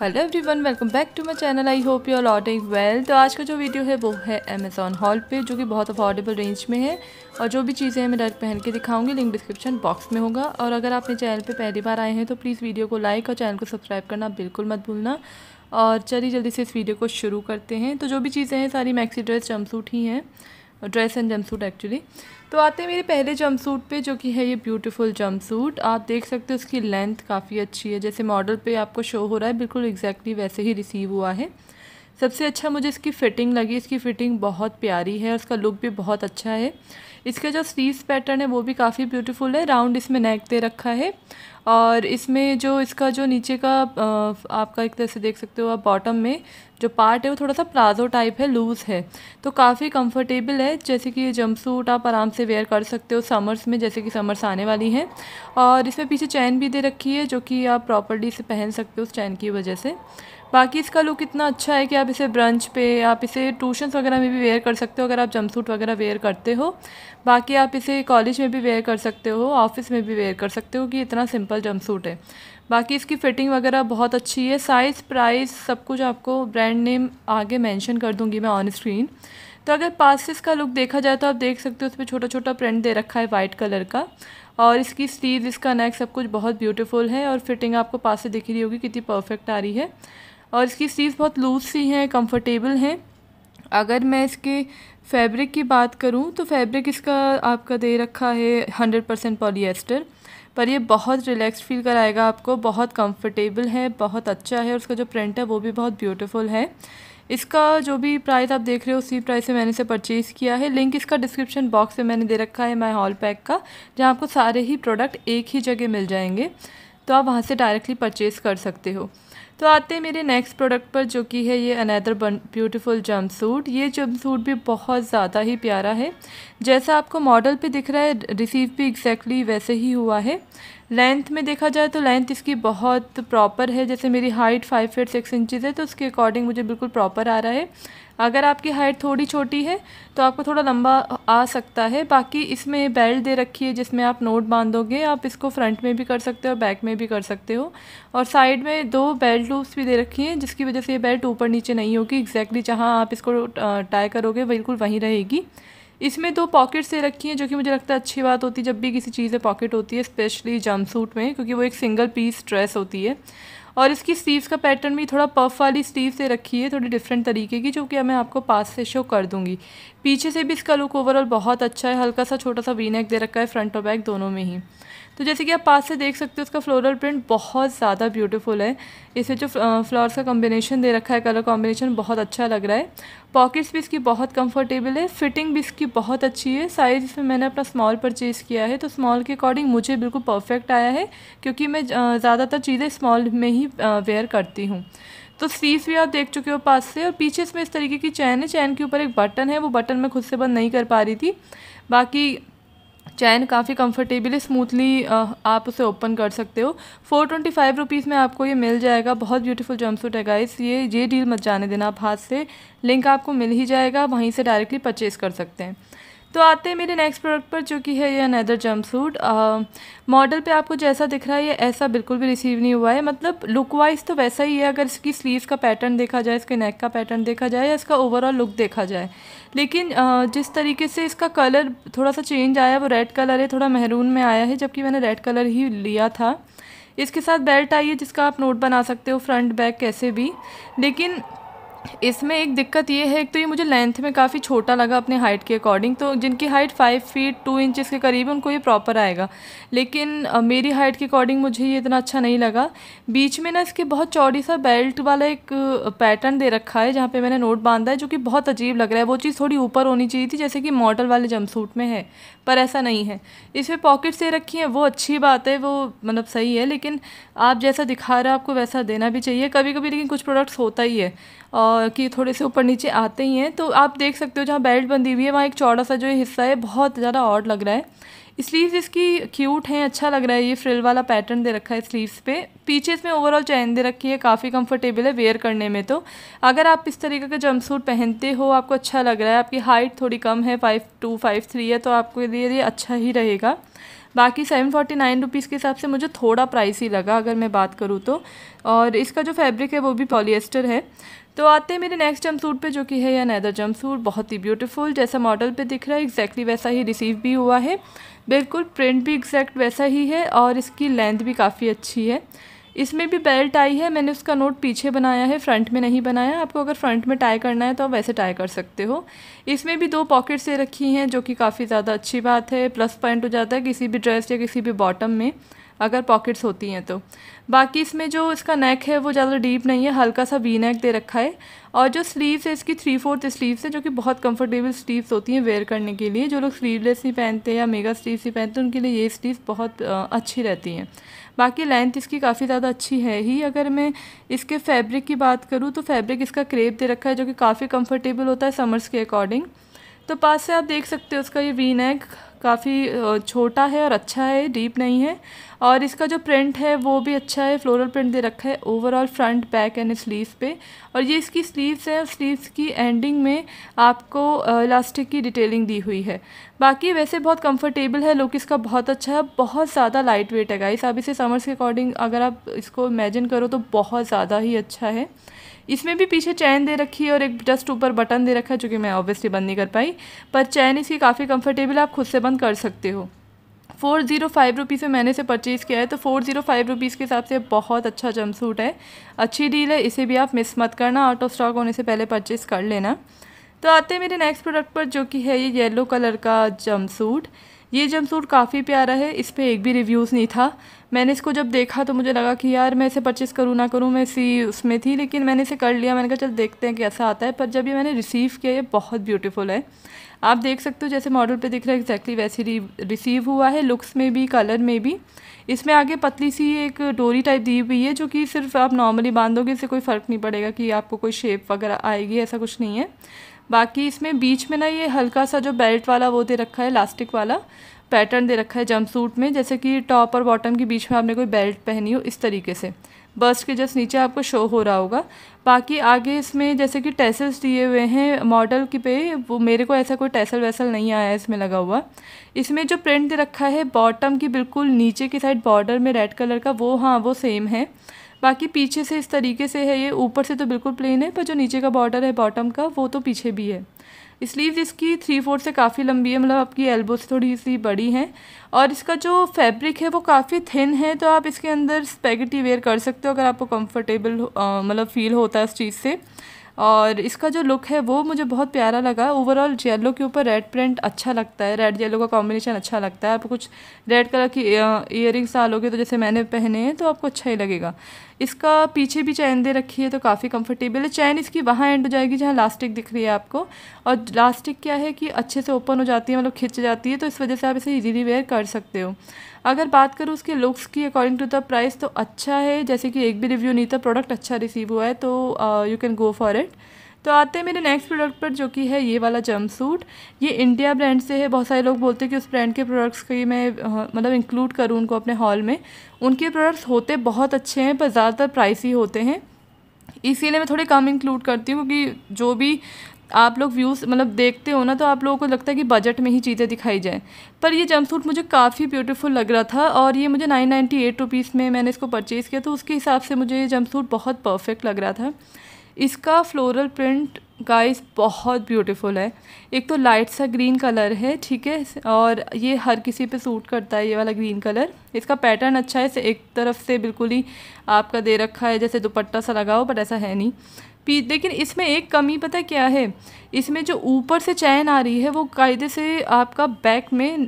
hello everyone welcome back to my channel I hope you are all doing well तो आज का जो video है वो है अमेज़ॉन हॉल पे जो कि बहुत अफोर्डेबल रेंज में है और जो भी चीज़ें मैं डायरेक्ट पहन के दिखाऊंगी लिंक डिस्क्रिप्शन बॉक्स में होगा और अगर आप मेरे चैनल पे पहली बार आए हैं तो प्लीज़ वीडियो को लाइक और चैनल को सब्सक्राइब करना बिल्कुल मत भूलना और चलिए जल्दी से इस वीडियो को शुरू करते हैं तो जो भी चीज़ें हैं सारी मैक्सी ड्रेस जमसूट ही हैं ड्रेस एंड जमसूट एक्चुअली तो आते हैं मेरे पहले जंपसूट पे जो कि है ये ब्यूटीफुल जंपसूट आप देख सकते हो उसकी लेंथ काफ़ी अच्छी है जैसे मॉडल पे आपको शो हो रहा है बिल्कुल एग्जैक्टली वैसे ही रिसीव हुआ है सबसे अच्छा मुझे इसकी फ़िटिंग लगी इसकी फ़िटिंग बहुत प्यारी है उसका लुक भी बहुत अच्छा है इसका जो स्लीव पैटर्न है वो भी काफ़ी ब्यूटीफुल है राउंड इसमें नेक दे रखा है और इसमें जो इसका जो नीचे का आपका एक तरह से देख सकते हो आप बॉटम में जो पार्ट है वो थोड़ा सा प्लाजो टाइप है लूज़ है तो काफ़ी कंफर्टेबल है जैसे कि ये जंप सूट आप आराम से वेयर कर सकते हो समर्स में जैसे कि समर्स आने वाली हैं और इसमें पीछे चैन भी दे रखी है जो कि आप प्रॉपरली से पहन सकते हो उस चैन की वजह से बाकी इसका लुक इतना अच्छा है कि आप इसे ब्रंच पे आप इसे ट्यूशन्स वगैरह में भी वेयर कर सकते हो अगर आप सूट वगैरह वेयर करते हो बाकी आप इसे कॉलेज में भी वेयर कर सकते हो ऑफिस में भी वेयर कर सकते हो कि इतना सिंपल सूट है बाकी इसकी फ़िटिंग वगैरह बहुत अच्छी है साइज़ प्राइस सब कुछ आपको ब्रांड नेम आगे मैंशन कर दूँगी मैं ऑन स्क्रीन तो अगर पास से इसका लुक देखा जाए तो आप देख सकते हो उस पर छोटा छोटा प्रिंट दे रखा है वाइट कलर का और इसकी स्लीव इसका नेक सब कुछ बहुत ब्यूटीफुल है और फिटिंग आपको पास से दिख रही होगी कितनी परफेक्ट आ रही है और इसकी स्लीव बहुत लूज सी हैं कंफर्टेबल हैं अगर मैं इसके फैब्रिक की बात करूं तो फैब्रिक इसका आपका दे रखा है हंड्रेड परसेंट पॉलीएस्टर पर ये बहुत रिलैक्स फील कराएगा आपको बहुत कंफर्टेबल है बहुत अच्छा है और उसका जो प्रिंट है वो भी बहुत ब्यूटीफुल है इसका जो भी प्राइस आप देख रहे हो उसी प्राइस से मैंने इसे परचेज़ किया है लिंक इसका डिस्क्रिप्शन बॉक्स में मैंने दे रखा है माई हॉल पैक का जहाँ आपको सारे ही प्रोडक्ट एक ही जगह मिल जाएंगे तो आप वहाँ से डायरेक्टली परचेज़ कर सकते हो तो आते हैं मेरे नेक्स्ट प्रोडक्ट पर जो कि है ये अनदर ब्यूटीफुल जम्प सूट ये जम्प सूट भी बहुत ज़्यादा ही प्यारा है जैसा आपको मॉडल पे दिख रहा है रिसीव भी एग्जैक्टली exactly वैसे ही हुआ है लेंथ में देखा जाए तो लेंथ इसकी बहुत प्रॉपर है जैसे मेरी height five feet six inches है तो उसके अकॉर्डिंग मुझे बिल्कुल प्रॉपर आ रहा है अगर आपकी हाइट थोड़ी छोटी है तो आपको थोड़ा लंबा आ सकता है बाकी इसमें बेल्ट दे रखी है जिसमें आप नोट बांधोगे आप इसको फ्रंट में भी कर सकते हो और बैक में भी कर सकते हो और साइड में दो बेल्ट लूप्स भी दे रखी हैं जिसकी वजह से ये बेल्ट ऊपर नीचे नहीं होगी एग्जैक्टली जहाँ आप इसको टाई करोगे बिल्कुल वहीं रहेगी इसमें दो पॉकेट से रखी हैं जो कि मुझे लगता है अच्छी बात होती है जब भी किसी चीज़ में पॉकेट होती है स्पेशली सूट में क्योंकि वो एक सिंगल पीस ड्रेस होती है और इसकी स्लीव्स का पैटर्न भी थोड़ा पफ वाली स्लीव से रखी है थोड़ी डिफरेंट तरीके की जो कि मैं आपको पास से शो कर दूँगी पीछे से भी इसका लुक ओवरऑल बहुत अच्छा है हल्का सा छोटा सा वी नेक दे रखा है फ्रंट और बैक दोनों में ही तो जैसे कि आप पास से देख सकते हो उसका फ्लोरल प्रिंट बहुत ज़्यादा ब्यूटीफुल है इसे जो फ्लावर्स का कॉम्बिनेशन दे रखा है कलर कॉम्बिनेशन बहुत अच्छा लग रहा है पॉकेट्स भी इसकी बहुत कंफर्टेबल है फिटिंग भी इसकी बहुत अच्छी है साइज़ इसमें मैंने अपना स्मॉल परचेज़ किया है तो स्मॉल के अकॉर्डिंग मुझे बिल्कुल परफेक्ट आया है क्योंकि मैं ज़्यादातर चीज़ें स्मॉल में ही वेयर करती हूँ तो स्लीव्स भी आप देख चुके हो पास से और पीछे इसमें इस तरीके की चैन है चैन के ऊपर एक बटन है वो बटन मैं खुद से बंद नहीं कर पा रही थी बाकी चैन काफ़ी कंफर्टेबली स्मूथली आप उसे ओपन कर सकते हो फोर ट्वेंटी फाइव रुपीज़ में आपको ये मिल जाएगा बहुत ब्यूटीफुल जम्प सूट है गाइस ये ये डील मत जाने देना आप हाथ से लिंक आपको मिल ही जाएगा वहीं से डायरेक्टली परचेज़ कर सकते हैं तो आते हैं मेरे नेक्स्ट प्रोडक्ट पर जो कि है ये अनदर जम्प सूट मॉडल पे आपको जैसा दिख रहा है ये ऐसा बिल्कुल भी रिसीव नहीं हुआ है मतलब लुक वाइज तो वैसा ही है अगर इसकी स्लीव्स का पैटर्न देखा जाए इसके नेक का पैटर्न देखा जाए या इसका ओवरऑल लुक देखा जाए लेकिन आ, जिस तरीके से इसका कलर थोड़ा सा चेंज आया वो रेड कलर है थोड़ा महरून में आया है जबकि मैंने रेड कलर ही लिया था इसके साथ बेल्ट आई है जिसका आप नोट बना सकते हो फ्रंट बैक कैसे भी लेकिन इसमें एक दिक्कत ये है एक तो ये मुझे लेंथ में काफ़ी छोटा लगा अपने हाइट के अकॉर्डिंग तो जिनकी height five feet two inches के करीब उनको ये प्रॉपर आएगा लेकिन मेरी हाइट के अकॉर्डिंग मुझे ये इतना अच्छा नहीं लगा बीच में ना इसके बहुत चौड़ी सा बेल्ट वाला एक पैटर्न दे रखा है जहाँ पर मैंने नोट बांधा है जो कि बहुत अजीब लग रहा है वो चीज़ थोड़ी ऊपर होनी चाहिए थी जैसे कि मॉडल वाले जमसूट में है पर ऐसा नहीं है इसमें पॉकेट से रखी हैं वो अच्छी बात है वो मतलब सही है लेकिन आप जैसा दिखा रहे हो आपको वैसा देना भी चाहिए कभी कभी लेकिन कुछ प्रोडक्ट्स होता ही है और कि थोड़े से ऊपर नीचे आते ही हैं तो आप देख सकते हो जहाँ बेल्ट बंधी हुई है वहाँ एक चौड़ा सा जो हिस्सा है बहुत ज़्यादा ऑड लग रहा है स्लीव्स इसकी क्यूट हैं अच्छा लग रहा है ये फ्रिल वाला पैटर्न दे रखा है स्लीव्स पे पीछे इसमें ओवरऑल चैन दे रखी है काफ़ी कंफर्टेबल है वेयर करने में तो अगर आप इस तरीके का जंप सूट पहनते हो आपको अच्छा लग रहा है आपकी हाइट थोड़ी कम है फाइव टू फाइव थ्री है तो आपको लिए ये अच्छा ही रहेगा बाकी सेवन फोर्टी नाइन रुपीज़ के हिसाब से मुझे थोड़ा प्राइस ही लगा अगर मैं बात करूँ तो और इसका जो फैब्रिक है वो भी पॉलिएस्टर है तो आते हैं मेरे नेक्स्ट जम सूट पर जो कि है यह नैदर जम सूट बहुत ही ब्यूटीफुल जैसा मॉडल पे दिख रहा है एग्जैक्टली वैसा ही रिसीव भी हुआ है बिल्कुल प्रिंट भी एग्जैक्ट वैसा ही है और इसकी लेंथ भी काफ़ी अच्छी है इसमें भी बेल्ट आई है मैंने उसका नोट पीछे बनाया है फ्रंट में नहीं बनाया आपको अगर फ्रंट में टाई करना है तो आप वैसे टाई कर सकते हो इसमें भी दो पॉकेट से रखी हैं जो कि काफ़ी ज़्यादा अच्छी बात है प्लस पॉइंट हो जाता है किसी भी ड्रेस या किसी भी बॉटम में अगर पॉकेट्स होती हैं तो बाकी इसमें जो इसका नेक है वो ज़्यादा डीप नहीं है हल्का सा वी नेक दे रखा है और जो स्लीव्स है इसकी थ्री फोर्थ स्लीव्स है जो कि बहुत कंफर्टेबल स्लीव्स होती हैं वेयर करने के लिए जो लोग स्लीवलेस ही पहनते हैं या मेगा स्लीव्स ही पहनते हैं उनके लिए ये स्लीव्स बहुत अच्छी रहती हैं बाकी लेंथ इसकी काफ़ी ज़्यादा अच्छी है ही अगर मैं इसके फैब्रिक की बात करूँ तो फैब्रिक इसका क्रेप दे रखा है जो कि काफ़ी कम्फर्टेबल होता है समर्स के अकॉर्डिंग तो पास से आप देख सकते हो उसका ये वी नेक काफ़ी छोटा है और अच्छा है डीप नहीं है और इसका जो प्रिंट है वो भी अच्छा है फ्लोरल प्रिंट दे रखा है overall front back and sleeve पे और ये इसकी स्लीव्स है स्लीव्स की एंडिंग में आपको इलास्टिक की डिटेलिंग दी हुई है बाकी वैसे बहुत कंफर्टेबल है लुक इसका बहुत अच्छा है बहुत ज़्यादा लाइट वेट है गाइस आप इसे समर्स के अकॉर्डिंग अगर आप इसको इमेजिन करो तो बहुत ज़्यादा ही अच्छा है इसमें भी पीछे चैन दे रखी है और एक जस्ट ऊपर बटन दे रखा है जो कि मैं ऑब्वियसली बंद नहीं कर पाई पर चैन इसकी काफ़ी कंफर्टेबल है आप खुद से बंद कर सकते हो फ़ोर ज़ीरो फाइव रुपीज़ में मैंने इसे परचेज़ किया है तो फ़ोर ज़ीरो फाइव रुपीज़ के हिसाब से बहुत अच्छा जम सूट है अच्छी डील है इसे भी आप मिस मत करना आउट ऑफ स्टॉक होने से पहले परचेज़ कर लेना तो आते हैं मेरे नेक्स्ट प्रोडक्ट पर जो कि है ये येलो कलर का जम सूट ये जम सूट काफ़ी प्यारा है इस पर एक भी रिव्यूज़ नहीं था मैंने इसको जब देखा तो मुझे लगा कि यार मैं इसे परचेस करूँ ना करूँ मैं इसी उसमें थी लेकिन मैंने इसे कर लिया मैंने कहा चल देखते हैं कैसा आता है पर जब ये मैंने रिसीव किया ये बहुत ब्यूटीफुल है आप देख सकते हो जैसे मॉडल पे दिख रहा है एग्जैक्टली वैसे ही रिसीव हुआ है लुक्स में भी कलर में भी इसमें आगे पतली सी एक डोरी टाइप दी हुई है जो कि सिर्फ आप नॉर्मली बांधोगे इससे कोई फ़र्क नहीं पड़ेगा कि आपको कोई शेप वगैरह आएगी ऐसा कुछ नहीं है बाकी इसमें बीच में ना ये हल्का सा जो बेल्ट वाला वो दे रखा है इलास्टिक वाला पैटर्न दे रखा है जंप सूट में जैसे कि टॉप और बॉटम के बीच में आपने कोई बेल्ट पहनी हो इस तरीके से बस्ट के जस्ट नीचे आपको शो हो रहा होगा बाकी आगे इसमें जैसे कि टैसल्स दिए हुए हैं मॉडल की पे वो मेरे को ऐसा कोई टैसल वैसल नहीं आया है इसमें लगा हुआ इसमें जो प्रिंट दे रखा है बॉटम की बिल्कुल नीचे की साइड बॉर्डर में रेड कलर का वो हाँ वो सेम है बाकी पीछे से इस तरीके से है ये ऊपर से तो बिल्कुल प्लेन है पर जो नीचे का बॉर्डर है बॉटम का वो तो पीछे भी है स्लीव्स इसकी थ्री फोर्थ से काफ़ी लंबी है मतलब आपकी एल्बो से थोड़ी सी बड़ी है और इसका जो फैब्रिक है वो काफ़ी थिन है तो आप इसके अंदर स्पेगेटी वेयर कर सकते हो अगर आपको कंफर्टेबल मतलब फ़ील होता है इस चीज़ से और इसका जो लुक है वो मुझे बहुत प्यारा लगा ओवरऑल येलो के ऊपर रेड प्रिंट अच्छा लगता है रेड येलो का कॉम्बिनेशन अच्छा लगता है आप कुछ रेड कलर की ईयर रिंग्स डालोगे तो जैसे मैंने पहने हैं तो आपको अच्छा ही लगेगा इसका पीछे भी चैन दे रखी है तो काफ़ी कंफर्टेबल है चैन इसकी वहाँ एंड हो जाएगी जहाँ लास्टिक दिख रही है आपको और लास्टिक क्या है कि अच्छे से ओपन हो जाती है मतलब खिंच जाती है तो इस वजह से आप इसे ईजिली वेयर कर सकते हो अगर बात करूँ उसके लुक्स की अकॉर्डिंग टू द प्राइस तो अच्छा है जैसे कि एक भी रिव्यू नहीं था प्रोडक्ट अच्छा रिसीव हुआ है तो you can go for it तो आते हैं मेरे नेक्स्ट प्रोडक्ट पर जो कि है ये वाला जम सूट ये इंडिया ब्रांड से है बहुत सारे लोग बोलते हैं कि उस ब्रांड के प्रोडक्ट्स की मैं मतलब इंक्लूड करूँ उनको अपने हॉल में उनके प्रोडक्ट्स होते बहुत अच्छे हैं पर ज़्यादातर प्राइसी होते हैं इसीलिए मैं थोड़े कम इंक्लूड करती हूँ क्योंकि जो भी आप लोग व्यूज़ मतलब देखते हो ना तो आप लोगों को लगता है कि बजट में ही चीज़ें दिखाई जाएँ पर ये सूट मुझे काफ़ी ब्यूटीफुल लग रहा था और ये मुझे नाइन नाइन्टी एट रुपीज़ में मैंने इसको परचेज़ किया तो उसके हिसाब से मुझे ये सूट बहुत परफेक्ट लग रहा था इसका फ्लोरल प्रिंट गाइस बहुत ब्यूटीफुल है एक तो लाइट सा ग्रीन कलर है ठीक है और ये हर किसी पे सूट करता है ये वाला ग्रीन कलर इसका पैटर्न अच्छा है इसे एक तरफ से बिल्कुल ही आपका दे रखा है जैसे दुपट्टा सा लगा हो बट ऐसा है नहीं पी लेकिन इसमें एक कमी पता क्या है इसमें जो ऊपर से चैन आ रही है वो कायदे से आपका बैक में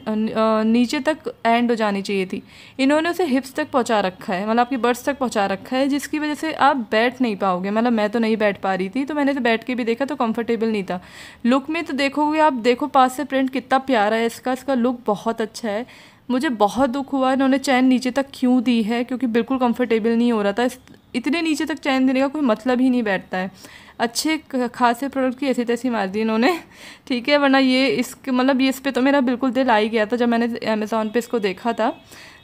नीचे तक एंड हो जानी चाहिए थी इन्होंने उसे हिप्स तक पहुंचा रखा है मतलब आपकी बर्ड्स तक पहुंचा रखा है जिसकी वजह से आप बैठ नहीं पाओगे मतलब मैं तो नहीं बैठ पा रही थी तो मैंने तो बैठ के भी देखा तो कंफर्टेबल नहीं था लुक में तो देखोगे आप देखो पास से प्रिंट कितना प्यारा है इसका इसका लुक बहुत अच्छा है मुझे बहुत दुख हुआ इन्होंने चैन नीचे तक क्यों दी है क्योंकि बिल्कुल कंफर्टेबल नहीं हो रहा था इस इतने नीचे तक चैन देने का कोई मतलब ही नहीं बैठता है अच्छे खासे प्रोडक्ट की ऐसी तैसी मार दी इन्होंने ठीक है वरना ये इस मतलब ये इस पर तो मेरा बिल्कुल दिल आ ही गया था जब मैंने अमेज़ॉन पे इसको देखा था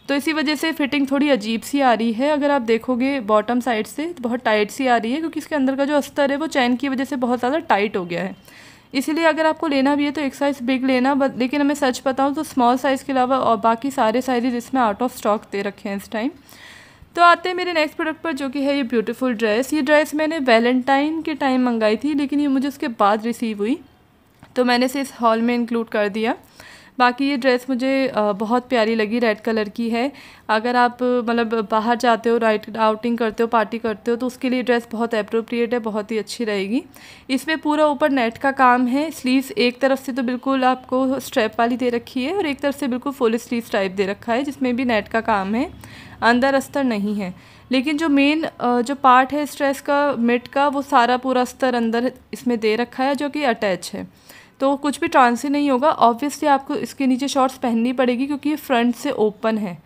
तो इसी वजह से फिटिंग थोड़ी अजीब सी आ रही है अगर आप देखोगे बॉटम साइड से तो बहुत टाइट सी आ रही है क्योंकि इसके अंदर का जो अस्तर है वो चैन की वजह से बहुत ज़्यादा टाइट हो गया है इसीलिए अगर आपको लेना भी है तो एक साइज़ बिग लेना बट लेकिन हमें सच बताऊँ तो स्मॉल साइज़ के अलावा और बाकी सारे साइज़ इसमें आउट ऑफ स्टॉक दे रखे हैं इस टाइम तो आते हैं मेरे नेक्स्ट प्रोडक्ट पर जो कि है ये ब्यूटीफुल ड्रेस ये ड्रेस मैंने वैलेंटाइन के टाइम मंगाई थी लेकिन ये मुझे उसके बाद रिसीव हुई तो मैंने इसे इस हॉल में इंक्लूड कर दिया बाकी ये ड्रेस मुझे बहुत प्यारी लगी रेड कलर की है अगर आप मतलब बाहर जाते हो राइट आउटिंग करते हो पार्टी करते हो तो उसके लिए ड्रेस बहुत अप्रोप्रिएट है बहुत ही अच्छी रहेगी इसमें पूरा ऊपर नेट का काम है स्लीव्स एक तरफ से तो बिल्कुल आपको स्ट्रैप वाली दे रखी है और एक तरफ से बिल्कुल फुल स्लीव टाइप दे रखा है जिसमें भी नेट का काम है अंदर अस्तर नहीं है लेकिन जो मेन जो पार्ट है इस ड्रेस का मिट का वो सारा पूरा अस्तर अंदर इसमें दे रखा है जो कि अटैच है तो कुछ भी ट्रांसी नहीं होगा ऑब्वियसली आपको इसके नीचे शॉर्ट्स पहननी पड़ेगी क्योंकि ये फ्रंट से ओपन है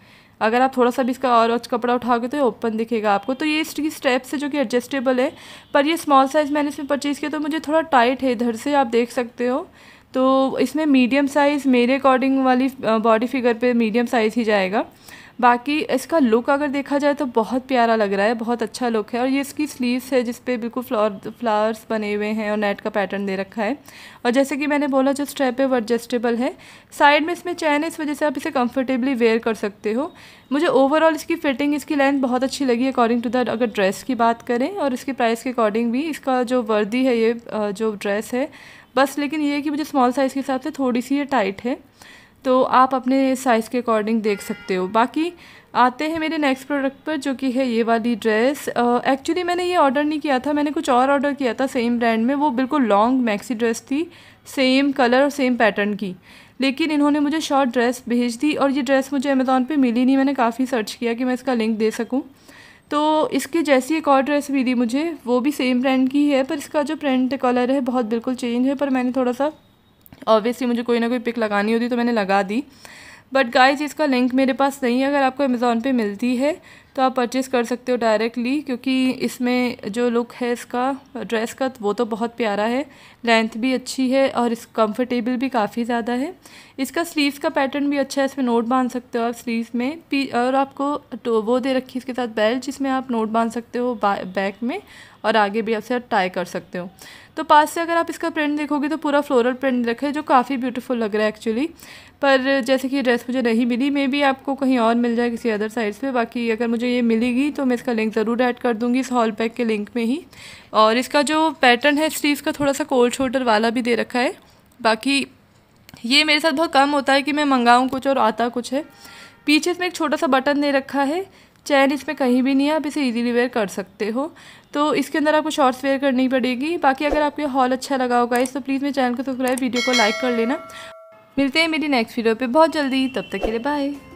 अगर आप थोड़ा सा भी इसका और कपड़ा उठाओगे तो ये ओपन दिखेगा आपको तो ये इसकी स्टेप्स है जो कि एडजस्टेबल है पर ये स्मॉल साइज़ मैंने इसमें परचेज़ किया तो मुझे थोड़ा टाइट है इधर से आप देख सकते हो तो इसमें मीडियम साइज़ मेरे अकॉर्डिंग वाली बॉडी फिगर पे मीडियम साइज़ ही जाएगा बाकी इसका लुक अगर देखा जाए तो बहुत प्यारा लग रहा है बहुत अच्छा लुक है और ये इसकी स्लीव्स है जिस पे बिल्कुल फ्लावर फ्लावर्स बने हुए हैं और नेट का पैटर्न दे रखा है और जैसे कि मैंने बोला जो स्ट्रैप है वो एडजस्टेबल है साइड में इसमें चैन है इस वजह से आप इसे कम्फर्टेबली वेयर कर सकते हो मुझे ओवरऑल इसकी फिटिंग इसकी लेंथ बहुत अच्छी लगी अकॉर्डिंग टू द अगर ड्रेस की बात करें और इसके प्राइस के अकॉर्डिंग भी इसका जो वर्दी है ये जो ड्रेस है बस लेकिन ये है कि मुझे स्मॉल साइज़ के हिसाब से थोड़ी सी ये टाइट है तो आप अपने साइज़ के अकॉर्डिंग देख सकते हो बाकी आते हैं मेरे नेक्स्ट प्रोडक्ट पर जो कि है ये वाली ड्रेस एक्चुअली मैंने ये ऑर्डर नहीं किया था मैंने कुछ और ऑर्डर किया था सेम ब्रांड में वो बिल्कुल लॉन्ग मैक्सी ड्रेस थी सेम कलर और सेम पैटर्न की लेकिन इन्होंने मुझे शॉर्ट ड्रेस भेज दी और ये ड्रेस मुझे अमेज़ोन पे मिली नहीं मैंने काफ़ी सर्च किया कि मैं इसका लिंक दे सकूँ तो इसकी जैसी एक और ड्रेस मिली मुझे वो भी सेम ब्रांड की है पर इसका जो प्रिंट कलर है बहुत बिल्कुल चेंज है पर मैंने थोड़ा सा ऑब्वियसली मुझे कोई ना कोई पिक लगानी होती तो मैंने लगा दी बट गाइज इसका लिंक मेरे पास नहीं है अगर आपको अमेज़ोन पे मिलती है तो आप परचेज़ कर सकते हो डायरेक्टली क्योंकि इसमें जो लुक है इसका ड्रेस का वो तो बहुत प्यारा है लेंथ भी अच्छी है और इस कंफर्टेबल भी काफ़ी ज़्यादा है इसका स्लीव्स का पैटर्न भी अच्छा है इसमें नोट बांध सकते हो आप स्लीव्स में पी और आपको तो वो दे रखी इसके साथ बेल्ट जिसमें आप नोट बांध सकते हो बैक में और आगे भी आपसे टाई कर सकते हो तो पास से अगर आप इसका प्रिंट देखोगे तो पूरा फ्लोरल प्रिंट रखे जो काफ़ी ब्यूटीफुल लग रहा है एक्चुअली पर जैसे कि ड्रेस मुझे नहीं मिली मे भी आपको कहीं और मिल जाए किसी अदर साइड्स पे बाकी अगर मुझे ये मिलेगी तो मैं इसका लिंक ज़रूर ऐड कर दूँगी इस हॉल पैक के लिंक में ही और इसका जो पैटर्न है स्लीव का थोड़ा सा कोल्ड शोल्डर वाला भी दे रखा है बाकी ये मेरे साथ बहुत कम होता है कि मैं मंगाऊँ कुछ और आता कुछ है पीछे इसमें एक छोटा सा बटन दे रखा है चैन इसमें कहीं भी नहीं है आप इसे इजीली वेयर कर सकते हो तो इसके अंदर आपको शॉर्ट्स वेयर करनी पड़ेगी बाकी अगर आपको हॉल अच्छा लगा होगा इस तो प्लीज़ मेरे चैनल को सब्सक्राइब वीडियो को लाइक कर लेना मिलते हैं मेरी नेक्स्ट वीडियो पे बहुत जल्दी तब तक के लिए बाय